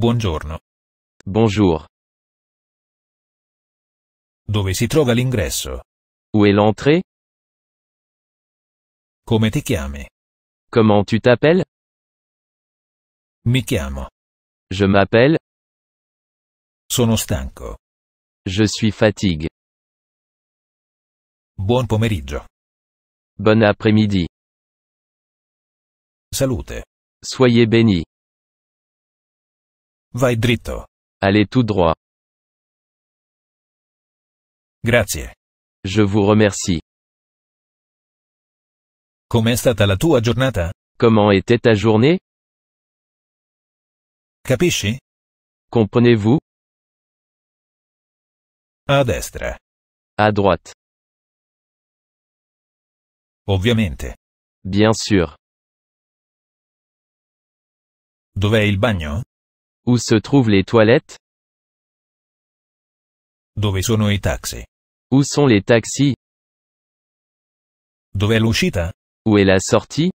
Buongiorno. Bonjour. Dove si trova l'ingresso? Où est l'entrée Come ti chiami? Comment tu t'appelles Mi chiamo. Je m'appelle Sono stanco. Je suis fatigué. Buon pomeriggio. Bon après-midi. Salute. Soyez bénis. Vai dritto. Allez tout droit. Grazie. Je vous remercie. è stata la tua giornata? Comment était ta journée Capisci? Comprenez-vous A destra. À droite. Ovviamente. Bien sûr. Dov'è il bagno? Où se trouvent les toilettes Dove sono i taxi? Où sont les taxis Dov'è l'uscita? Où est la sortie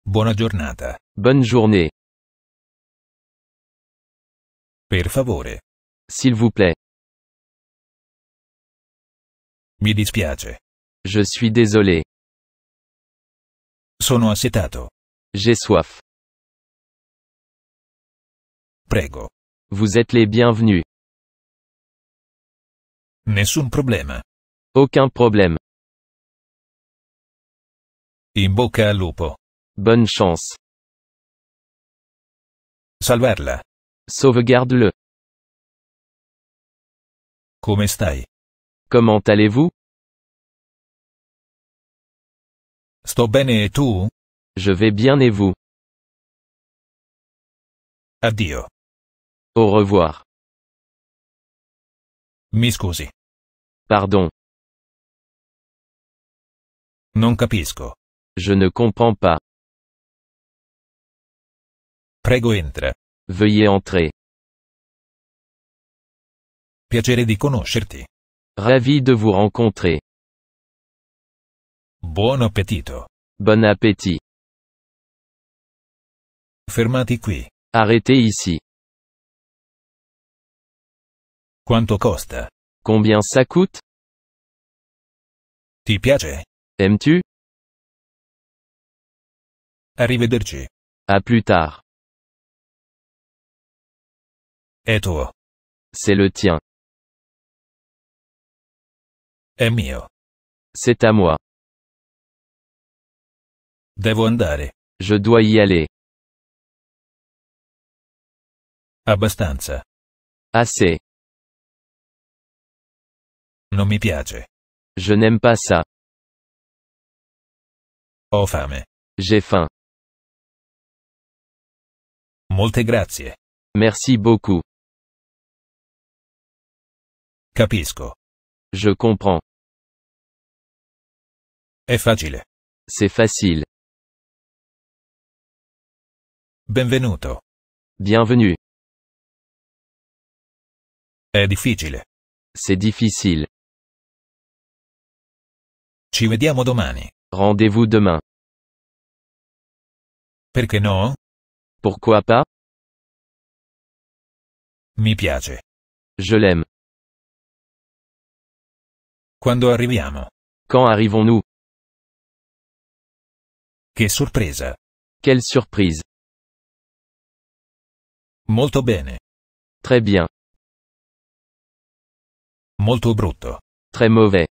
Buona giornata. Bonne journée. Per favore. S'il vous plaît. Mi dispiace. Je suis désolé. Sono assetato. J'ai soif. Prego. Vous êtes les bienvenus. Nessun problème. Aucun problème. In bocca al lupo. Bonne chance. Salvarla. Sauvegarde-le. Come stai? Comment allez-vous Sto bene et tu? Je vais bien et vous Addio. Au revoir. Mi scusi. Pardon. Non capisco. Je ne comprends pas. Prego entra. Veuillez entrer. Piacere di conoscerti. Ravi de vous rencontrer. Buon appetito. Bon appétit. Fermati qui. Arrêtez ici. Quanto costa? Combien ça coûte? Ti piace? Aimes-tu? Arrivederci. À plus tard. È tuo. C'est le tien. È mio. C'est à moi. Devo andare. Je dois y aller. Abbastanza. Assez. Non mi piace. Je n'aime pas ça. Ho fame. J'ai faim. Molte grazie. Merci beaucoup. Capisco. Je comprends. È facile. C'est facile. Benvenuto. Bienvenue. È difficile. C'est difficile. Ci vediamo domani. Rendez-vous demain. Perché no? Pourquoi pas? Mi piace. Je l'aime. Quando arriviamo? Quand arrivons-nous? Che sorpresa. Quelle surprise. Molto bene. Très bien. Molto brutto. Très mauvais.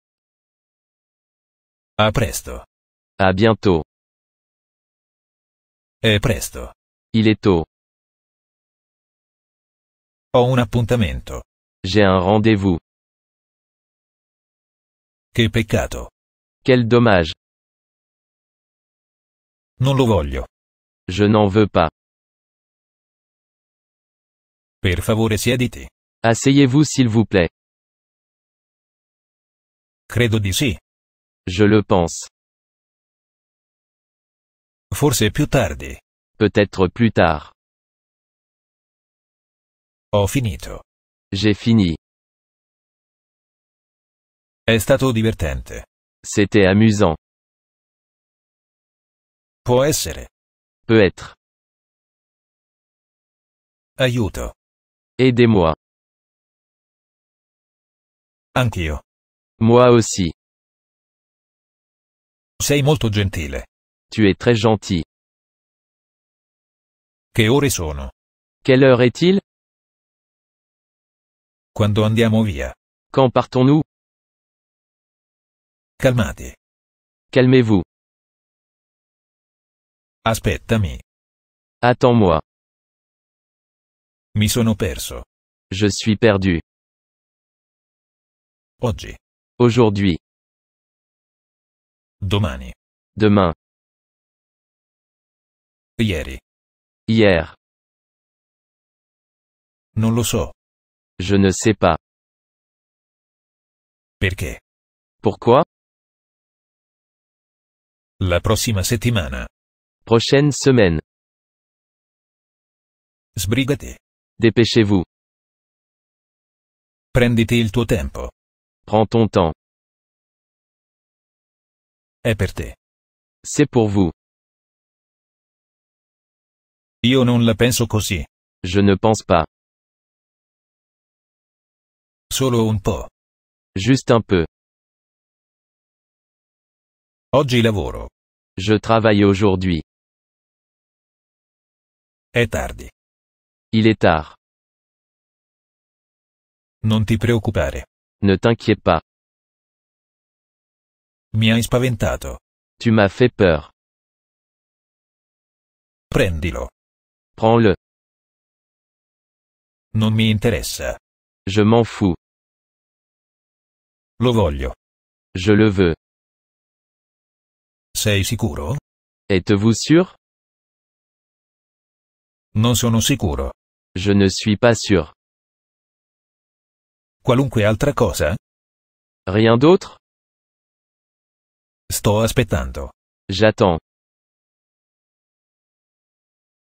A presto. A bientôt. È presto. Il est tôt. Ho un appuntamento. J'ai un rendez-vous. Che peccato. Quel dommage. Non lo voglio. Je n'en veux pas. Per favore siediti. Asseyez-vous s'il vous plaît. Credo di sì. Je le pense. Forse più tardi. Peut-être plus tard. Ho finito. J'ai fini. È stato divertente. C'était amusant. Può essere. Peut être. Aiuto. Aidez-moi. Anch'io. Moi aussi. Sei molto gentile. Tu es très gentil. Che ore sono? Quelle heure est-il Quando andiamo via? Quand partons-nous Calmati. Calmez-vous. Aspettami. Attends-moi. Mi sono perso. Je suis perdu. Oggi. Aujourd'hui. Demain. Demain. Ieri. Hier. Non lo so. Je ne sais pas. Perché? Pourquoi La prossima settimana. Prochaine semaine. Sbrigate. Dépêchez-vous. Prenditi il tuo tempo. Prends ton temps è te. C'est pour vous. Io non la penso così. Je ne pense pas. Solo un po'. Juste un peu. Oggi lavoro. Je travaille aujourd'hui. È tardi. Il est tard. Non ti preoccupare. Ne t'inquiète pas. Mi hai spaventato. Tu m'as fait peur. Prendilo. Prends-le. Non mi interessa. Je m'en fous. Lo voglio. Je le veux. Sei sicuro? Êtes-vous sûr? Non sono sicuro. Je ne suis pas sûr. Qualunque altra cosa? Rien d'autre? Sto aspettando. J'attends.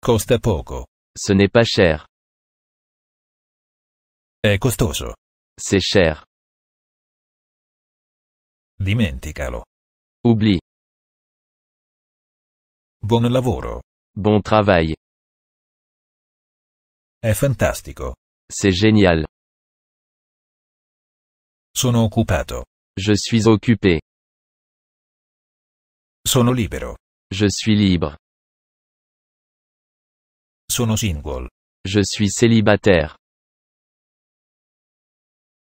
Costa poco. Ce n'est pas cher. È costoso. C'est cher. Dimenticalo. Oublie. Buon lavoro. Bon travail. È fantastico. C'est génial. Sono occupato. Je suis occupé. Sono libero. Je suis libre. Sono single. Je suis célibataire.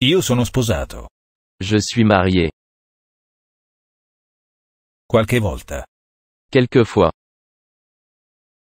Io sono sposato. Je suis marié. Qualche volta. Quelquefois.